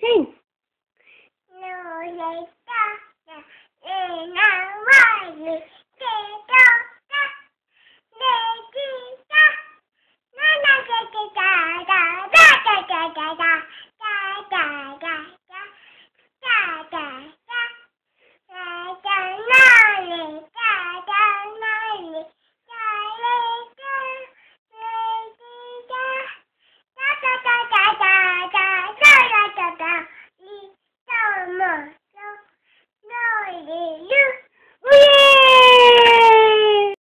Sing. No, okay.